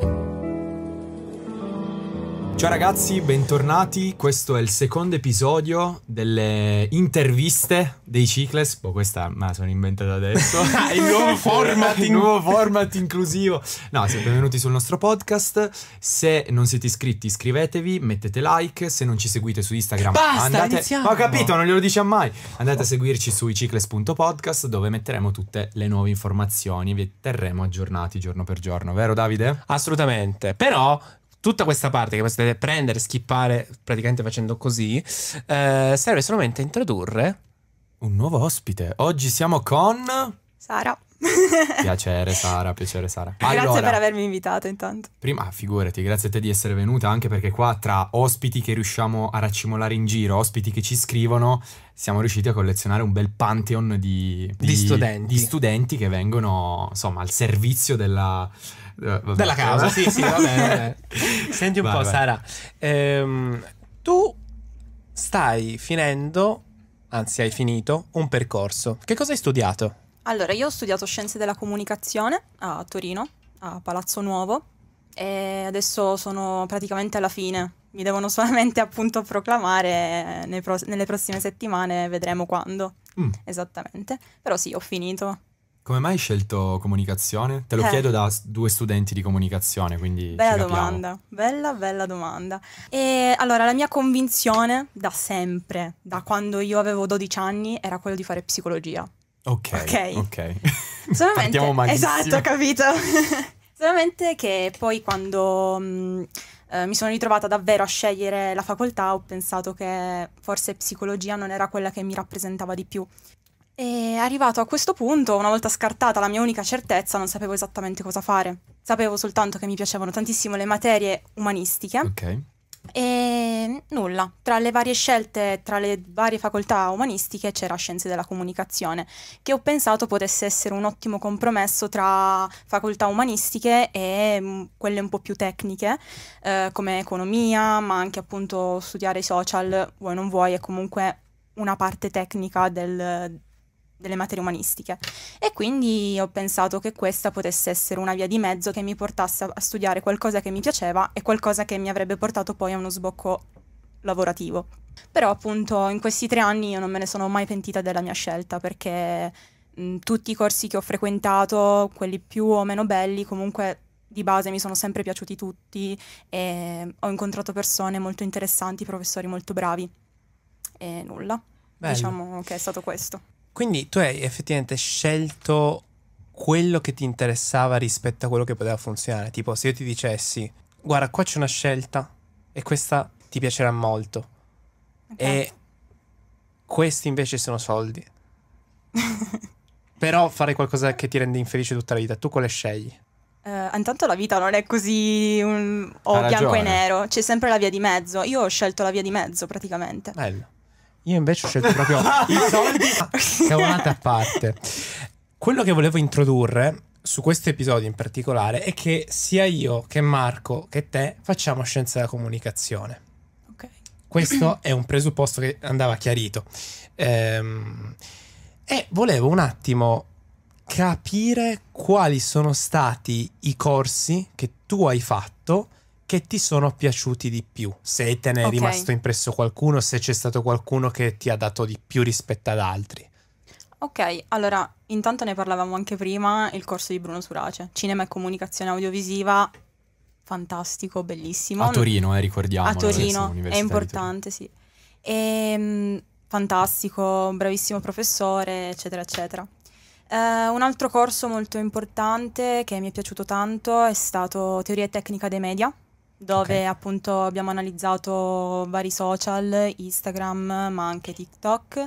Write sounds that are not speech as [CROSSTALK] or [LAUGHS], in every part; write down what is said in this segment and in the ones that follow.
Thank you. Ciao ragazzi, bentornati. Questo è il secondo episodio delle interviste dei Cicles. Boh, questa me la sono inventata adesso. [LAUGHS] [LAUGHS] il nuovo format, il nuovo format inclusivo. No, siete benvenuti sul nostro podcast. Se non siete iscritti, iscrivetevi, mettete like. Se non ci seguite su Instagram, Basta, andate. Iniziamo. Ho capito, non glielo diciamo mai. Andate a seguirci su icicles.podcast dove metteremo tutte le nuove informazioni. Vi terremo aggiornati giorno per giorno, vero Davide? Assolutamente. Però tutta questa parte che potete prendere, skippare praticamente facendo così, eh, serve solamente a introdurre un nuovo ospite. Oggi siamo con Sara. [LAUGHS] piacere Sara, piacere Sara. Allora, grazie per avermi invitato intanto. Prima, figurati, grazie a te di essere venuta anche perché qua tra ospiti che riusciamo a raccimolare in giro, ospiti che ci scrivono, siamo riusciti a collezionare un bel pantheon di, di, di, studenti. di studenti che vengono insomma al servizio della eh, vabbè. Della casa, sì, sì, vabbè, vabbè. [LAUGHS] Senti un vai, po', vai. Sara. Ehm, tu stai finendo, anzi hai finito, un percorso. Che cosa hai studiato? Allora, io ho studiato Scienze della Comunicazione a Torino, a Palazzo Nuovo, e adesso sono praticamente alla fine. Mi devono solamente appunto proclamare eh, pro- nelle prossime settimane, vedremo quando. Mm. Esattamente. Però sì, ho finito. Come mai hai scelto comunicazione? Te lo eh. chiedo da due studenti di comunicazione, quindi... Bella domanda, bella, bella domanda. E allora, la mia convinzione da sempre, da quando io avevo 12 anni, era quella di fare psicologia. Ok. Ok. okay. [LAUGHS] [LAUGHS] Solamente... esatto, capito. [LAUGHS] Solamente che poi quando mh, mm, eh, mi sono ritrovata davvero a scegliere la facoltà ho pensato che forse psicologia non era quella che mi rappresentava di più. E arrivato a questo punto, una volta scartata la mia unica certezza, non sapevo esattamente cosa fare. Sapevo soltanto che mi piacevano tantissimo le materie umanistiche. Ok. E nulla, tra le varie scelte, tra le varie facoltà umanistiche c'era Scienze della Comunicazione, che ho pensato potesse essere un ottimo compromesso tra facoltà umanistiche e mm, quelle un po' più tecniche, eh, come economia, ma anche appunto studiare social, vuoi non vuoi, è comunque una parte tecnica del delle materie umanistiche e quindi ho pensato che questa potesse essere una via di mezzo che mi portasse a studiare qualcosa che mi piaceva e qualcosa che mi avrebbe portato poi a uno sbocco lavorativo. Però appunto in questi tre anni io non me ne sono mai pentita della mia scelta perché mh, tutti i corsi che ho frequentato, quelli più o meno belli, comunque di base mi sono sempre piaciuti tutti e ho incontrato persone molto interessanti, professori molto bravi e nulla. Bello. Diciamo che è stato questo. Quindi tu hai effettivamente scelto quello che ti interessava rispetto a quello che poteva funzionare. Tipo, se io ti dicessi, guarda, qua c'è una scelta e questa ti piacerà molto. Okay. E questi invece sono soldi. Però fare qualcosa che ti rende infelice tutta la vita, tu quale scegli? Uh, intanto la vita non è così un... o bianco e nero, c'è sempre la via di mezzo. Io ho scelto la via di mezzo praticamente. Bello. Io invece ho scelto proprio [LAUGHS] i soldi. Cavolate a parte. Quello che volevo introdurre su questo episodio in particolare è che sia io che Marco che te facciamo scienza della comunicazione. Okay. Questo è un presupposto che andava chiarito. Ehm, e volevo un attimo capire quali sono stati i corsi che tu hai fatto che ti sono piaciuti di più, se te ne è okay. rimasto impresso qualcuno, se c'è stato qualcuno che ti ha dato di più rispetto ad altri. Ok, allora intanto ne parlavamo anche prima, il corso di Bruno Surace, Cinema e Comunicazione Audiovisiva, fantastico, bellissimo. A Torino, eh, ricordiamo. A Torino, è importante, sì. E, ehm, fantastico, bravissimo professore, eccetera, eccetera. Uh, un altro corso molto importante che mi è piaciuto tanto è stato Teoria e Tecnica dei Media, dove okay. appunto abbiamo analizzato vari social, Instagram, ma anche TikTok.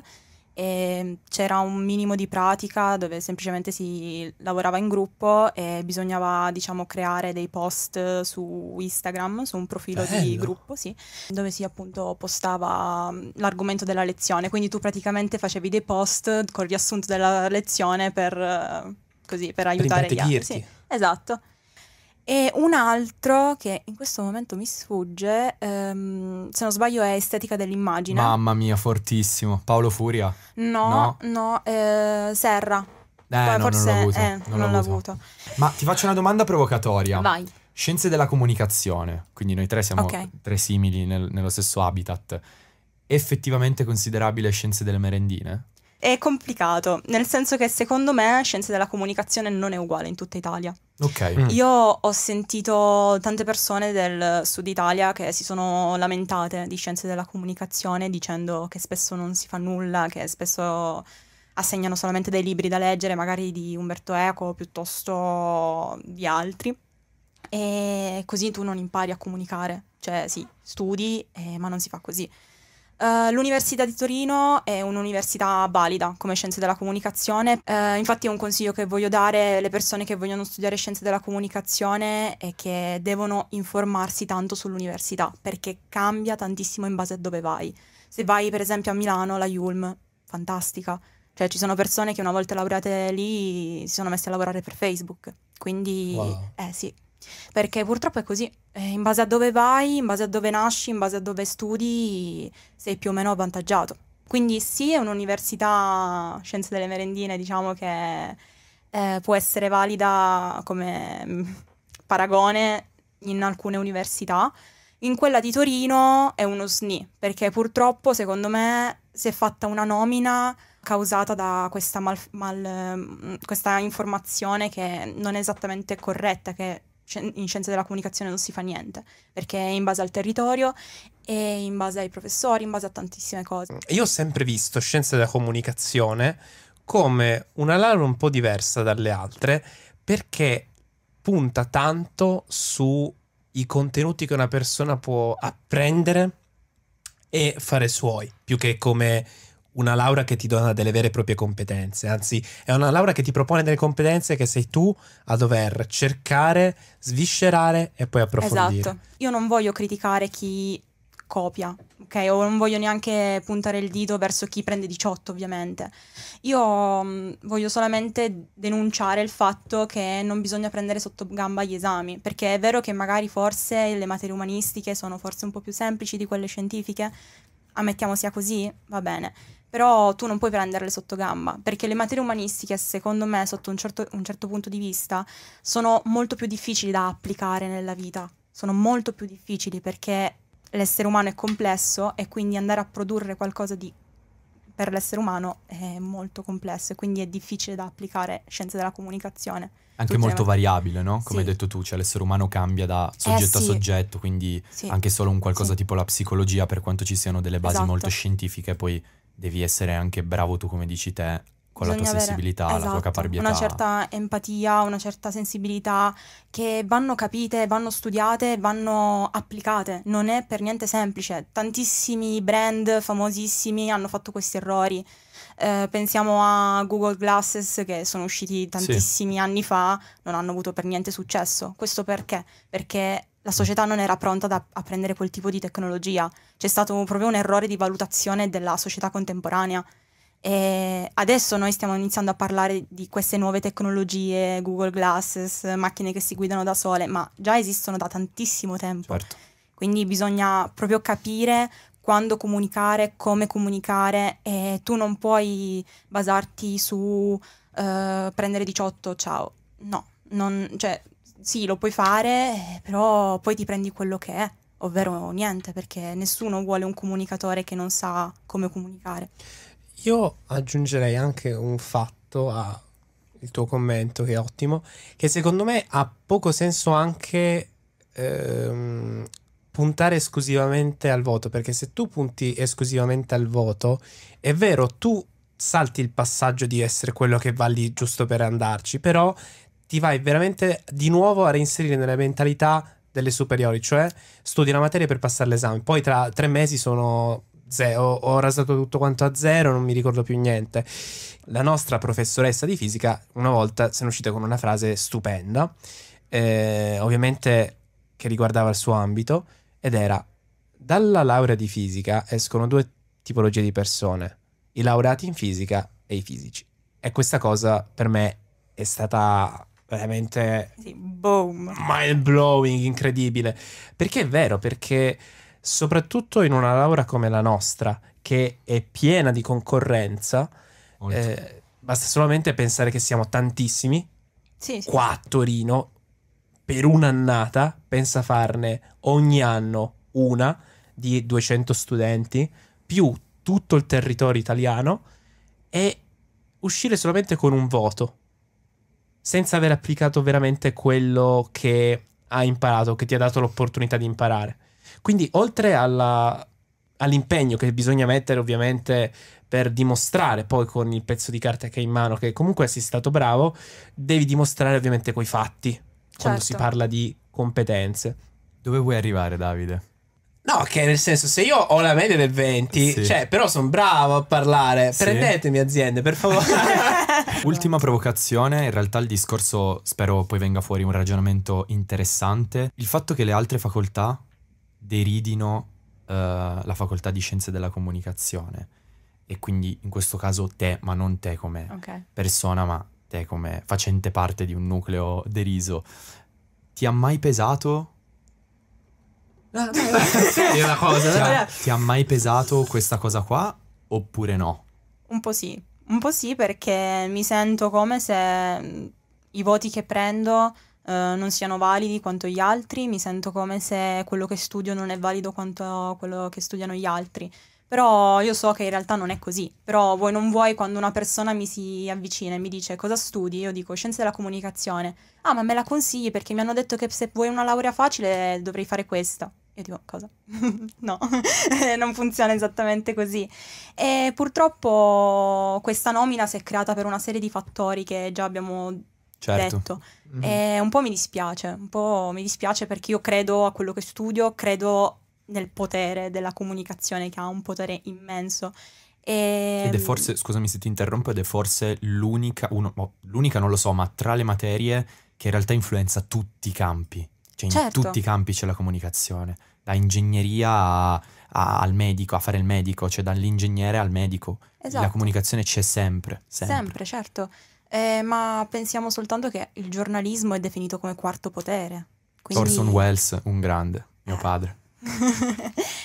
E c'era un minimo di pratica dove semplicemente si lavorava in gruppo e bisognava diciamo creare dei post su Instagram, su un profilo Bello. di gruppo, sì, dove si appunto postava mm, l'argomento della lezione. Quindi tu praticamente facevi dei post col riassunto della lezione per eh, così per aiutare per gli altri. Sì, esatto. E un altro che in questo momento mi sfugge, ehm, se non sbaglio, è Estetica dell'immagine. Mamma mia, fortissimo. Paolo Furia? No, no, no eh, Serra. Eh, no, forse non l'ho avuto. Eh, non, non l'ho avuto. Ma ti faccio una domanda provocatoria. Vai. Scienze della comunicazione, quindi noi tre siamo okay. tre simili nel, nello stesso habitat. Effettivamente considerabile scienze delle merendine? È complicato, nel senso che secondo me scienze della comunicazione non è uguale in tutta Italia. Ok. Mm. Io ho sentito tante persone del sud Italia che si sono lamentate di scienze della comunicazione dicendo che spesso non si fa nulla, che spesso assegnano solamente dei libri da leggere, magari di Umberto Eco piuttosto di altri. E così tu non impari a comunicare, cioè sì, studi, eh, ma non si fa così. Uh, L'Università di Torino è un'università valida come scienze della comunicazione, uh, infatti è un consiglio che voglio dare alle persone che vogliono studiare scienze della comunicazione è che devono informarsi tanto sull'università perché cambia tantissimo in base a dove vai. Se vai per esempio a Milano, la Yulm, fantastica, cioè ci sono persone che una volta laureate lì si sono messe a lavorare per Facebook, quindi wow. eh sì perché purtroppo è così, eh, in base a dove vai, in base a dove nasci, in base a dove studi, sei più o meno avvantaggiato. Quindi sì, è un'università scienze delle merendine, diciamo che eh, può essere valida come mm, paragone in alcune università. In quella di Torino è uno SNI, perché purtroppo, secondo me, si è fatta una nomina causata da questa, mal, mal, mm, questa informazione che non è esattamente corretta, che in scienze della comunicazione non si fa niente, perché è in base al territorio e in base ai professori, in base a tantissime cose. Mm, io ho sempre visto scienze della comunicazione come una laurea un po' diversa dalle altre, perché punta tanto sui contenuti che una persona può apprendere e fare suoi, più che come una laurea che ti dona delle vere e proprie competenze, anzi è una laurea che ti propone delle competenze che sei tu a dover cercare, sviscerare e poi approfondire. Esatto, io non voglio criticare chi copia, ok? O non voglio neanche puntare il dito verso chi prende 18, ovviamente. Io mh, mm, voglio solamente denunciare il fatto che non bisogna prendere sotto gamba gli esami, perché è vero che magari forse le materie umanistiche sono forse un po' più semplici di quelle scientifiche, ammettiamo ah, sia così, va bene. Però tu non puoi prenderle sotto gamba, perché le materie umanistiche, secondo me, sotto un certo, un certo punto di vista, sono molto più difficili da applicare nella vita. Sono molto più difficili perché l'essere umano è complesso e quindi andare a produrre qualcosa di per l'essere umano è molto complesso e quindi è difficile da applicare scienze della comunicazione. Anche Tutti molto variabile, no? Come sì. hai detto tu, cioè l'essere umano cambia da eh, soggetto eh, sì. a soggetto, quindi sì. anche solo un qualcosa tipo la psicologia, per quanto ci siano delle basi esatto. molto scientifiche, poi devi essere anche bravo tu, come dici te, con Bisogna la tua avere, sensibilità, esatto, la tua esatto, caparbietà. Una certa empatia, una certa sensibilità che vanno capite, vanno studiate, vanno applicate. Non è per niente semplice. Tantissimi brand famosissimi hanno fatto questi errori. Eh, pensiamo a Google Glasses che sono usciti tantissimi sì. anni fa, non hanno avuto per niente successo. Questo perché? Perché la società non era pronta da, a prendere quel tipo di tecnologia. C'è stato proprio un errore di valutazione della società contemporanea e eh, adesso noi stiamo iniziando a parlare di queste nuove tecnologie, Google Glasses, macchine che si guidano da sole, ma già esistono da tantissimo tempo. Certo. Quindi bisogna proprio capire quando comunicare, come comunicare e tu non puoi basarti su eh, prendere 18, ciao. No, non, cioè sì, lo puoi fare, però poi ti prendi quello che è, ovvero niente, perché nessuno vuole un comunicatore che non sa come comunicare. Io aggiungerei anche un fatto al tuo commento, che è ottimo, che secondo me ha poco senso anche ehm, puntare esclusivamente al voto, perché se tu punti esclusivamente al voto, è vero, tu salti il passaggio di essere quello che va lì giusto per andarci, però ti vai veramente di nuovo a reinserire nella mentalità delle superiori, cioè studi la materia per passare l'esame, poi tra tre mesi sono zero, ho rasato tutto quanto a zero, non mi ricordo più niente. La nostra professoressa di fisica una volta se ne è uscita con una frase stupenda, eh, ovviamente che riguardava il suo ambito, ed era dalla laurea di fisica escono due tipologie di persone, i laureati in fisica e i fisici. E questa cosa per me è stata veramente sì, boom. mind blowing, incredibile. Perché è vero, perché soprattutto in una laurea come la nostra, che è piena di concorrenza, eh, basta solamente pensare che siamo tantissimi, sì, sì. qua a Torino, per un'annata, pensa farne ogni anno una di 200 studenti, più tutto il territorio italiano, e uscire solamente con un voto, senza aver applicato veramente quello che hai imparato, che ti ha dato l'opportunità di imparare. Quindi oltre alla, all'impegno che bisogna mettere ovviamente per dimostrare poi con il pezzo di carta che hai in mano che comunque sei stato bravo, devi dimostrare ovviamente coi fatti certo. quando si certo. parla di competenze. Dove vuoi arrivare Davide? No, che nel senso, se io ho la media del 20, sì. cioè, però sono bravo a parlare, sì. prendetemi aziende, per favore. [LAUGHS] Ultima provocazione, in realtà il discorso spero poi venga fuori un ragionamento interessante. Il fatto che le altre facoltà deridino eh, la facoltà di scienze della comunicazione e quindi in questo caso te, ma non te come okay. persona, ma te come facente parte di un nucleo deriso. Ti ha mai pesato? è una cosa. Ti cioè, ti ha mai pesato questa cosa qua oppure no? Un po' sì, un po' sì perché mi sento come se mm, i voti che prendo eh, non siano validi quanto gli altri, mi sento come se quello che studio non è valido quanto quello che studiano gli altri. Però io so che in realtà non è così. Però vuoi non vuoi quando una persona mi si avvicina e mi dice cosa studi, io dico scienze della comunicazione. Ah, ma me la consigli perché mi hanno detto che se vuoi una laurea facile dovrei fare questa. Io dico cosa? [LAUGHS] no, [LAUGHS] non funziona esattamente così. E purtroppo questa nomina si è creata per una serie di fattori che già abbiamo certo. detto. Mm-hmm. E un po' mi dispiace, un po' mi dispiace perché io credo a quello che studio, credo nel potere della comunicazione che ha un potere immenso. E... Ed è ehm, forse, scusami se ti interrompo, ed è forse l'unica, uno, l'unica non lo so, ma tra le materie che in realtà influenza tutti i campi. Cioè in certo. tutti i campi c'è la comunicazione, da ingegneria a, a, al medico, a fare il medico, cioè dall'ingegnere al medico. Esatto. La comunicazione c'è sempre, sempre. Sempre, certo. Eh, ma pensiamo soltanto che il giornalismo è definito come quarto potere. Quindi... Orson Welles, un grande, mio padre. [LAUGHS]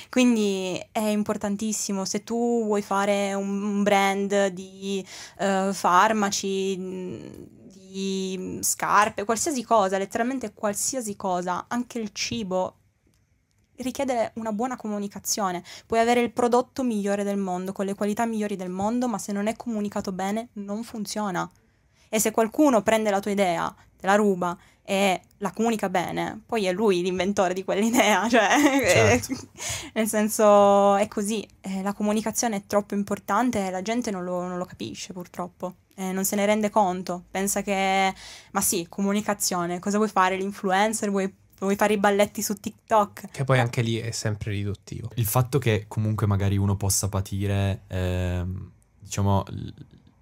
Quindi è importantissimo se tu vuoi fare un brand di uh, farmaci, mm, di scarpe, qualsiasi cosa, letteralmente qualsiasi cosa, anche il cibo richiede una buona comunicazione. Puoi avere il prodotto migliore del mondo, con le qualità migliori del mondo, ma se non è comunicato bene non funziona. E se qualcuno prende la tua idea, te la ruba e la comunica bene, poi è lui l'inventore di quell'idea, [LAUGHS] cioè, certo. [LAUGHS] nel senso è così, eh, la comunicazione è troppo importante e la gente non lo, non lo capisce purtroppo. Eh, non se ne rende conto, pensa che, ma sì, comunicazione, cosa vuoi fare? L'influencer, vuoi vuoi fare i balletti su TikTok. Che poi eh. anche lì è sempre riduttivo. Il fatto che comunque magari uno possa patire, eh, diciamo,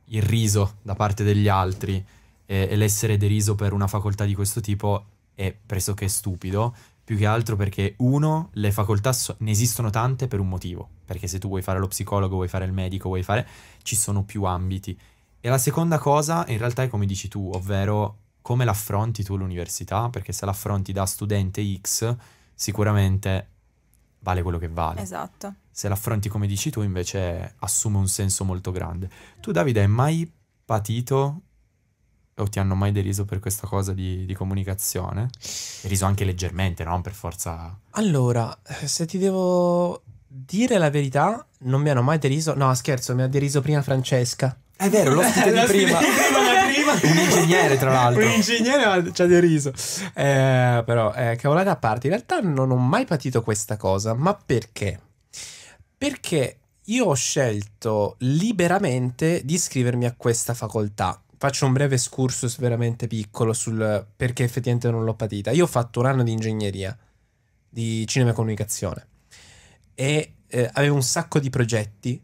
il riso da parte degli altri e, e l'essere deriso per una facoltà di questo tipo è pressoché stupido, più che altro perché uno, le facoltà so ne esistono tante per un motivo, perché se tu vuoi fare lo psicologo, vuoi fare il medico, vuoi fare, ci sono più ambiti. E la seconda cosa in realtà è come dici tu, ovvero come l'affronti tu l'università, perché se l'affronti da studente X, sicuramente vale quello che vale. Esatto. Se l'affronti come dici tu, invece assume un senso molto grande. Tu, Davide, hai mai patito o ti hanno mai deriso per questa cosa di, di comunicazione? Deriso anche leggermente, non per forza. Allora, se ti devo dire la verità, non mi hanno mai deriso. No, scherzo, mi ha deriso prima Francesca. È vero, l'ho scritto [LAUGHS] prima. [LAUGHS] un ingegnere, tra l'altro. un ingegnere ci ha deriso. Eh, però, eh, cavolate a parte, in realtà non ho mai patito questa cosa. Ma perché? Perché io ho scelto liberamente di iscrivermi a questa facoltà. Faccio un breve excursus veramente piccolo sul perché effettivamente non l'ho patita. Io ho fatto un anno di ingegneria di cinema e comunicazione e eh, avevo un sacco di progetti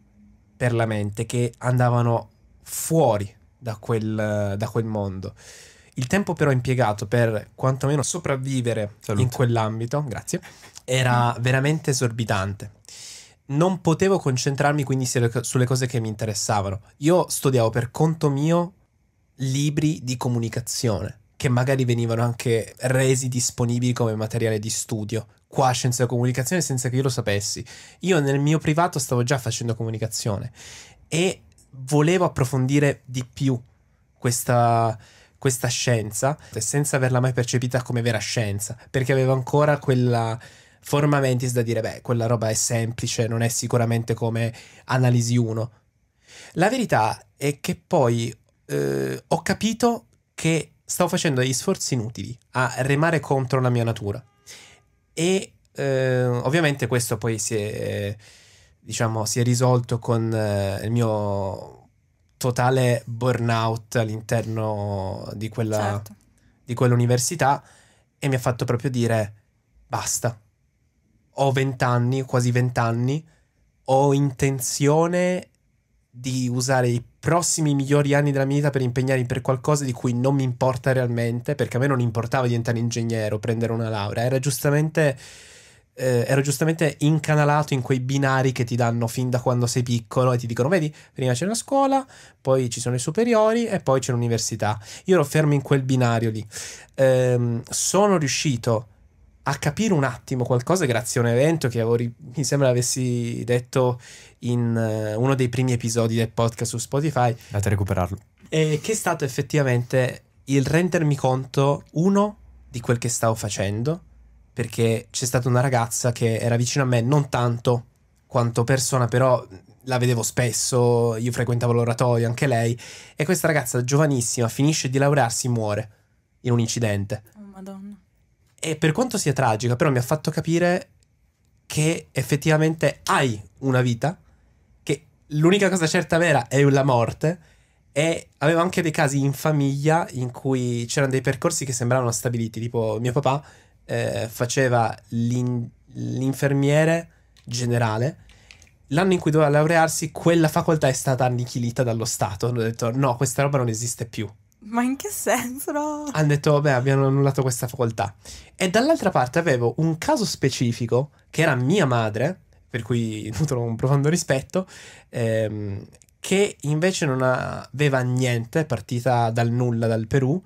per la mente che andavano fuori da quel, da quel mondo. Il tempo però impiegato per quantomeno sopravvivere Salute. in quell'ambito, grazie, era veramente esorbitante. Non potevo concentrarmi quindi sulle cose che mi interessavano. Io studiavo per conto mio libri di comunicazione che magari venivano anche resi disponibili come materiale di studio qua a scienze della comunicazione senza che io lo sapessi. Io nel mio privato stavo già facendo comunicazione e volevo approfondire di più questa, questa scienza, senza averla mai percepita come vera scienza, perché avevo ancora quella forma mentis da dire, beh, quella roba è semplice, non è sicuramente come analisi 1. La verità è che poi eh, ho capito che stavo facendo degli sforzi inutili a remare contro la mia natura. E eh, ovviamente questo poi si è... Eh, diciamo, si è risolto con eh, il mio totale burnout all'interno di, quella, certo. di quell'università e mi ha fatto proprio dire basta, ho vent'anni, quasi vent'anni, ho intenzione di usare i prossimi migliori anni della mia vita per impegnarmi per qualcosa di cui non mi importa realmente, perché a me non importava diventare ingegnere o prendere una laurea, era giustamente eh, ero giustamente incanalato in quei binari che ti danno fin da quando sei piccolo e ti dicono vedi prima c'è la scuola poi ci sono i superiori e poi c'è l'università io ero fermo in quel binario lì ehm, sono riuscito a capire un attimo qualcosa grazie a un evento che avevo, mi sembra avessi detto in uh, uno dei primi episodi del podcast su Spotify andate a recuperarlo eh, che è stato effettivamente il rendermi conto uno di quel che stavo facendo perché c'è stata una ragazza che era vicino a me, non tanto quanto persona, però la vedevo spesso, io frequentavo l'oratorio, anche lei, e questa ragazza giovanissima finisce di laurearsi, e muore in un incidente. Oh, Madonna. E per quanto sia tragica, però mi ha fatto capire che effettivamente hai una vita, che l'unica cosa certa vera è la morte, e avevo anche dei casi in famiglia in cui c'erano dei percorsi che sembravano stabiliti, tipo mio papà eh, faceva l'in- l'infermiere generale. L'anno in cui doveva laurearsi, quella facoltà è stata annichilita dallo Stato. Hanno detto: no, questa roba non esiste più. Ma in che senso? No? Hanno detto: vabbè, abbiamo annullato questa facoltà. E dall'altra parte avevo un caso specifico che era mia madre, per cui nutro [LAUGHS] un profondo rispetto, ehm, che invece non aveva niente, partita dal nulla, dal Perù,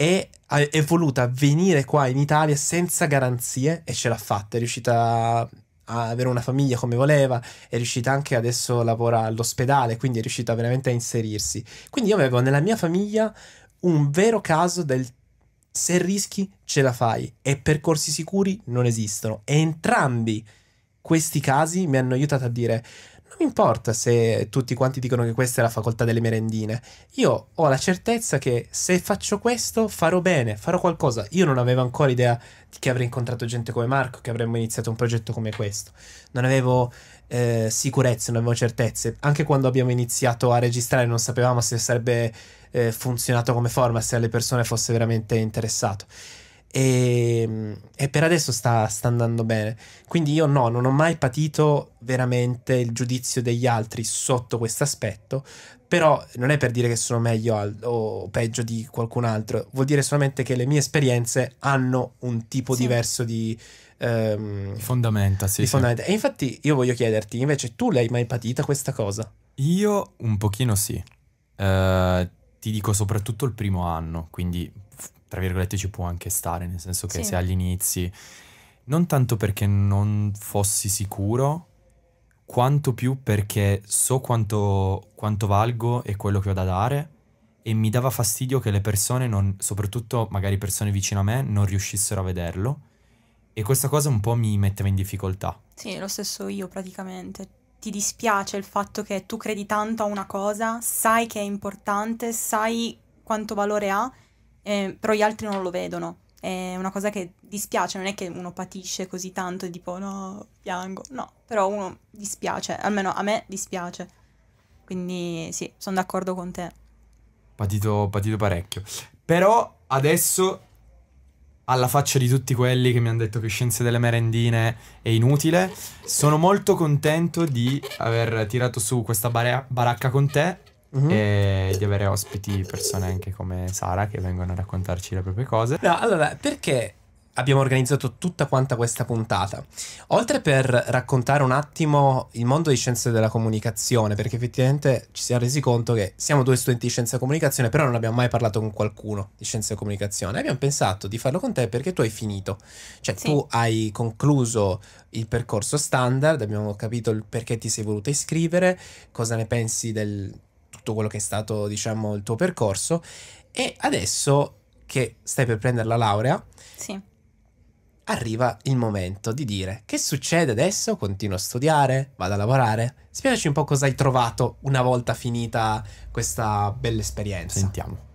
e è voluta venire qua in Italia senza garanzie e ce l'ha fatta, è riuscita a avere una famiglia come voleva, è riuscita anche adesso a all'ospedale, quindi è riuscita veramente a inserirsi. Quindi io avevo nella mia famiglia un vero caso del se rischi ce la fai e percorsi sicuri non esistono e entrambi questi casi mi hanno aiutato a dire mi importa se tutti quanti dicono che questa è la facoltà delle merendine. Io ho la certezza che se faccio questo farò bene, farò qualcosa. Io non avevo ancora idea che avrei incontrato gente come Marco, che avremmo iniziato un progetto come questo. Non avevo eh, sicurezze, non avevo certezze. Anche quando abbiamo iniziato a registrare non sapevamo se sarebbe eh, funzionato come forma, se alle persone fosse veramente interessato. E, ehm, e, per adesso sta, sta, andando bene. Quindi io no, non ho mai patito veramente il giudizio degli altri sotto questo aspetto, però non è per dire che sono meglio al, o peggio di qualcun altro, vuol dire solamente che le mie esperienze hanno un tipo sì. diverso di... Um, fondamenta, sì, di sì. E infatti io voglio chiederti, invece tu l'hai mai patita questa cosa? Io un pochino sì. Uh, ti dico soprattutto il primo anno, quindi tra virgolette, ci può anche stare, nel senso che sì. se agli inizi, non tanto perché non fossi sicuro, quanto più perché so quanto, quanto valgo e quello che ho da dare e mi dava fastidio che le persone, non, soprattutto magari persone vicino a me, non riuscissero a vederlo e questa cosa un po' mi metteva in difficoltà. Sì, lo stesso io praticamente. Ti dispiace il fatto che tu credi tanto a una cosa, sai che è importante, sai quanto valore ha eh, però gli altri non lo vedono. È una cosa che dispiace, non è che uno patisce così tanto e tipo no, piango, no, però uno dispiace, almeno a me dispiace. Quindi sì, sono d'accordo con te. Patito, patito parecchio. Però adesso alla faccia di tutti quelli che mi hanno detto che scienze delle merendine è inutile. Sono molto contento di aver tirato su questa bara- baracca con te Mm-hmm. e di avere ospiti persone anche come Sara che vengono a raccontarci le proprie cose. No, allora, perché abbiamo organizzato tutta quanta questa puntata. Oltre per raccontare un attimo il mondo di scienze della comunicazione, perché effettivamente ci siamo resi conto che siamo due studenti di scienze della comunicazione, però non abbiamo mai parlato con qualcuno di scienze della comunicazione. Abbiamo pensato di farlo con te perché tu hai finito, cioè sì. tu hai concluso il percorso standard, abbiamo capito il perché ti sei voluta iscrivere, cosa ne pensi del tutto quello che è stato, diciamo, il tuo percorso. E adesso che stai per prendere la laurea, sì. arriva il momento di dire che succede adesso? Continuo a studiare, vado a lavorare. Spiegaci un po' cosa hai trovato una volta finita questa bella esperienza. Sentiamo.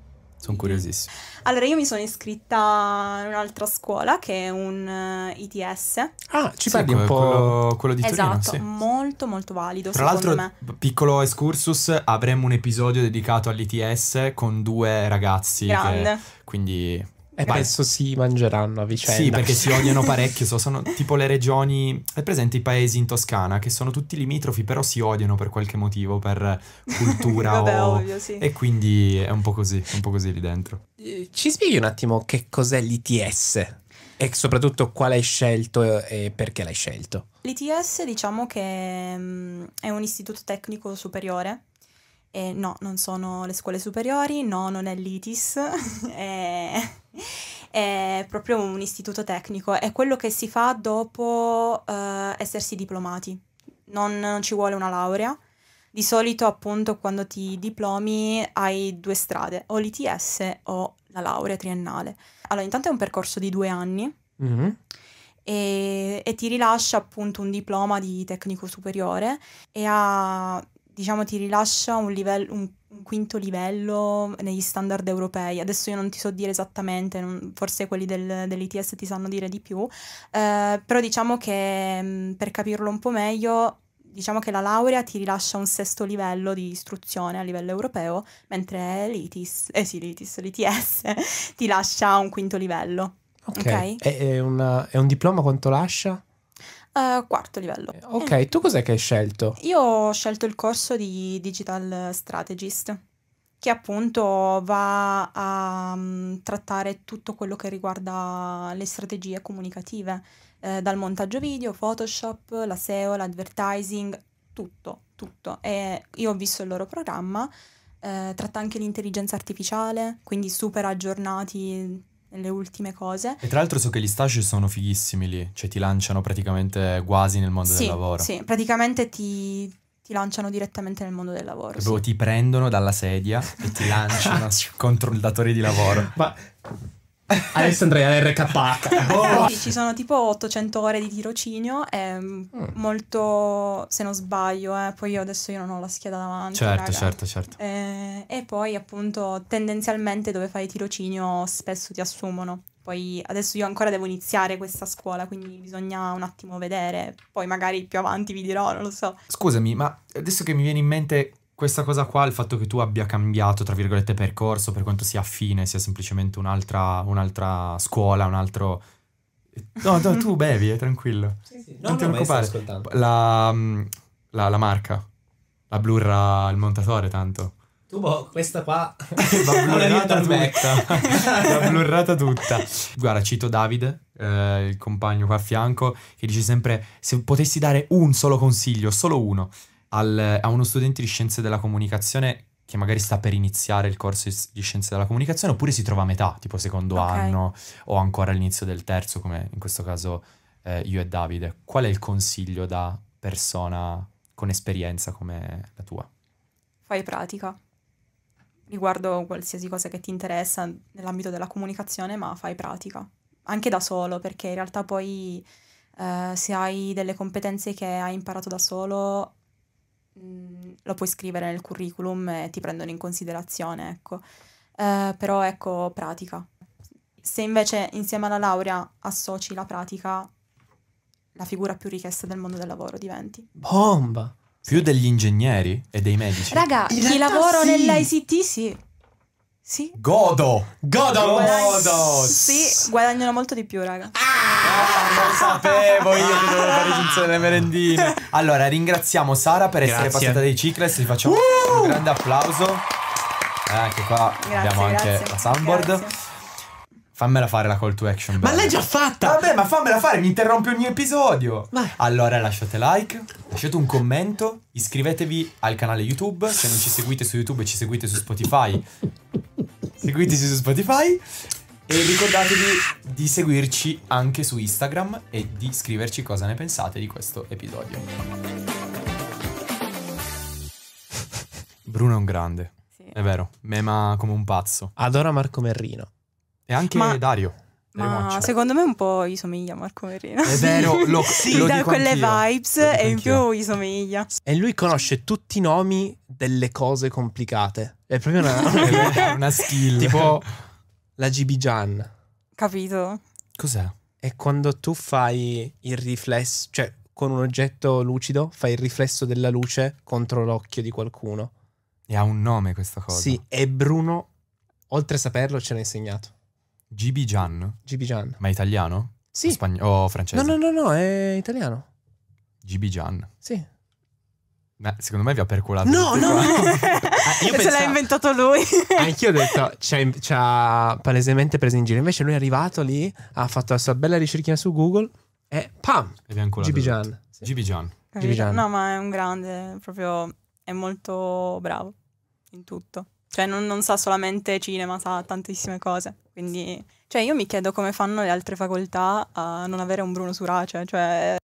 Sono curiosissimo. Allora, io mi sono iscritta in un'altra scuola che è un uh, eh, ITS. Ah, ci sì, parli un po' quello, quello di Torino, Esatto, sì. molto molto valido Tra l'altro, me. piccolo excursus, avremo un episodio dedicato all'ITS con due ragazzi. Grande. Che, quindi e penso beh. si mangeranno a vicenda. Sì, perché si odiano [LAUGHS] parecchio. So, sono tipo le regioni. È presente i paesi in Toscana che sono tutti limitrofi, però si odiano per qualche motivo, per cultura. [LAUGHS] Vabbè, o... ovvio, sì. E quindi è un po' così, un po' così lì dentro. Eh, ci spieghi un attimo che cos'è l'ITS? E soprattutto quale hai scelto e perché l'hai scelto? L'ITS diciamo che mm, è un istituto tecnico superiore e no, non sono le scuole superiori, no, non è l'ITIS, [LAUGHS] è, è, proprio un istituto tecnico, è quello che si fa dopo eh, essersi diplomati, non, non ci vuole una laurea. Di solito appunto quando ti diplomi hai due strade, o l'ITS o la laurea triennale. Allora intanto è un percorso di due anni mm-hmm. e, e ti rilascia appunto un diploma di tecnico superiore e ha diciamo ti rilascia un, livello, un, un, quinto livello negli standard europei. Adesso io non ti so dire esattamente, non, forse quelli del, dell'ITS ti sanno dire di più, eh, però diciamo che mm, per capirlo un po' meglio, diciamo che la laurea ti rilascia un sesto livello di istruzione a livello europeo, mentre l'ITIS, eh sì, l'ITIS, l'ITS [LAUGHS] ti lascia un quinto livello. Ok. okay? È, è, una, è un diploma quanto lascia? Uh, quarto livello. Eh, ok, tu cos'è che hai scelto? Io ho scelto il corso di Digital Strategist, che appunto va a um, trattare tutto quello che riguarda le strategie comunicative, eh, dal montaggio video, Photoshop, la SEO, l'advertising, tutto, tutto. E io ho visto il loro programma, eh, tratta anche l'intelligenza artificiale, quindi super aggiornati nelle ultime cose. E tra l'altro so che gli stage sono fighissimi lì, cioè ti lanciano praticamente quasi nel mondo sì, del lavoro. Sì, praticamente ti, ti, lanciano direttamente nel mondo del lavoro. Proprio sì. ti prendono dalla sedia e ti [LAUGHS] lanciano contro il datore di lavoro. Ma Alessandria [LAUGHS] RKH. Oh. Sì, ci sono tipo 800 ore di tirocinio, è mm. molto, se non sbaglio, eh, poi io adesso io non ho la scheda davanti. Certo, raga. certo, certo. Eh, e poi appunto tendenzialmente dove fai tirocinio spesso ti assumono. Poi adesso io ancora devo iniziare questa scuola, quindi bisogna un attimo vedere, poi magari più avanti vi dirò, non lo so. Scusami, ma adesso che mi viene in mente questa cosa qua, il fatto che tu abbia cambiato, tra virgolette, percorso, per quanto sia affine, sia semplicemente un'altra, un'altra scuola, un altro... No, no, tu [LAUGHS] bevi, è eh, tranquillo. Sì, sì. No, non ti preoccupare. la, mm, la, la, marca, la blurra, il montatore, tanto. Tu, boh, questa qua... Va [LAUGHS] [LAUGHS] blurrata tutta. la blurrata tutta. Guarda, cito Davide, eh, il compagno qua a fianco, che dice sempre, se potessi dare un solo consiglio, solo uno al, a uno studente di scienze della comunicazione che magari sta per iniziare il corso di scienze della comunicazione oppure si trova a metà, tipo secondo okay. anno o ancora all'inizio del terzo, come in questo caso eh, io e Davide. Qual è il consiglio da persona con esperienza come la tua? Fai pratica riguardo qualsiasi cosa che ti interessa nell'ambito della comunicazione, ma fai pratica anche da solo, perché in realtà poi eh, se hai delle competenze che hai imparato da solo Mm, lo puoi scrivere nel curriculum e ti prendono in considerazione, ecco. Eh, però ecco, pratica. Se invece insieme alla laurea associ la pratica, la figura più richiesta del mondo del lavoro diventi. Bomba! Più sì. degli ingegneri e dei medici. Raga, In chi lavora sì. nell'ICT sì. Sì. Godo! Godo! godo! Sì, guadagnano molto di più, raga. Ah! non sapevo io che dovevo fare giunzione le merendine. Allora, ringraziamo Sara per essere passata dei cicles. Ti facciamo uh! un grande applauso. Eh, anche qua grazie, abbiamo anche la soundboard. Fammela fare la call to action. Bella. Ma l'hai già fatta! Vabbè, ma fammela fare, mi interrompi ogni episodio. Vai. Allora lasciate like, lasciate un commento, iscrivetevi al canale YouTube. Se non ci seguite su YouTube, ci seguite su Spotify. Seguiteci su Spotify. E ricordatevi di seguirci anche su Instagram e di scriverci cosa ne pensate di questo episodio. Bruno è un grande. Sì. È vero, mema come un pazzo. Adora Marco Merrino. E anche Ma... Dario. Ma secondo me un po' gli somiglia a Marco Merrino. È vero, [LAUGHS] lo, sì, lo da quelle anch'io. vibes lo e in anch'io. più gli somiglia. E lui conosce tutti i nomi delle cose complicate. È proprio una, [LAUGHS] una skill. tipo [LAUGHS] la Gibigian. Capito. Cos'è? È quando tu fai il riflesso, cioè con un oggetto lucido fai il riflesso della luce contro l'occhio di qualcuno. E ha un nome questa cosa. Sì, e Bruno, oltre a saperlo, ce l'ha insegnato. Gibigian? Gibigian. Ma è italiano? Sì. O, spagn- o francese? No, no, no, no, è italiano. Gibigian. Sì. Beh, secondo me vi ha perculato. No, no, no. [LAUGHS] ah, io [LAUGHS] Se l'ha inventato lui. anch'io ho detto, ci ha palesemente preso in giro. Invece lui è arrivato lì, ha fatto la sua bella ricerchina su Google e pam! E vi ha Gibijan. Gibijan. Gibijan. No, ma è un grande, proprio è molto bravo in tutto. Cioè non, non sa solamente cinema, sa tantissime cose. Quindi, cioè io mi chiedo come fanno le altre facoltà a non avere un Bruno Surace. Cioè